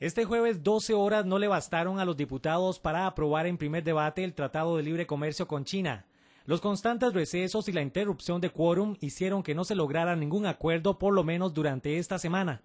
Este jueves 12 horas no le bastaron a los diputados para aprobar en primer debate el Tratado de Libre Comercio con China. Los constantes recesos y la interrupción de quórum hicieron que no se lograra ningún acuerdo por lo menos durante esta semana.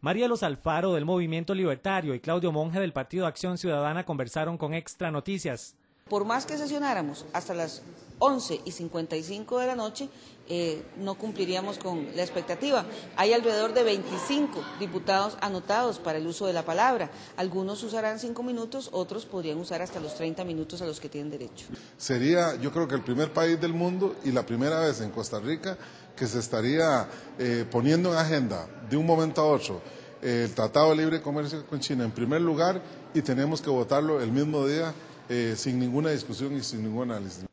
María los Alfaro del Movimiento Libertario y Claudio Monge del Partido Acción Ciudadana conversaron con Extra Noticias. Por más que sesionáramos hasta las 11 y 55 de la noche, eh, no cumpliríamos con la expectativa. Hay alrededor de 25 diputados anotados para el uso de la palabra. Algunos usarán cinco minutos, otros podrían usar hasta los 30 minutos a los que tienen derecho. Sería, yo creo que el primer país del mundo y la primera vez en Costa Rica que se estaría eh, poniendo en agenda de un momento a otro eh, el Tratado de Libre Comercio con China en primer lugar y tenemos que votarlo el mismo día eh, sin ninguna discusión y sin ningún análisis.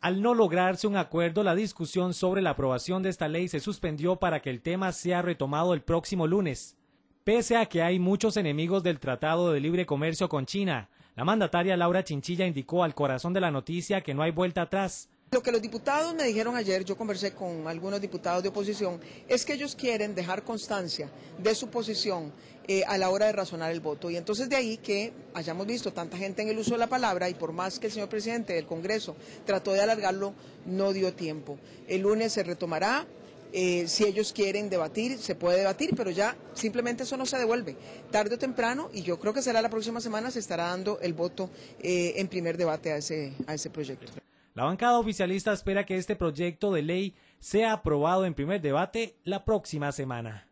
Al no lograrse un acuerdo, la discusión sobre la aprobación de esta ley se suspendió para que el tema sea retomado el próximo lunes. Pese a que hay muchos enemigos del Tratado de Libre Comercio con China, la mandataria Laura Chinchilla indicó al corazón de la noticia que no hay vuelta atrás, lo que los diputados me dijeron ayer, yo conversé con algunos diputados de oposición, es que ellos quieren dejar constancia de su posición eh, a la hora de razonar el voto. Y entonces de ahí que hayamos visto tanta gente en el uso de la palabra y por más que el señor presidente del Congreso trató de alargarlo, no dio tiempo. El lunes se retomará. Eh, si ellos quieren debatir, se puede debatir, pero ya simplemente eso no se devuelve. Tarde o temprano, y yo creo que será la próxima semana, se estará dando el voto eh, en primer debate a ese proyecto. La bancada oficialista espera que este proyecto de ley sea aprobado en primer debate la próxima semana.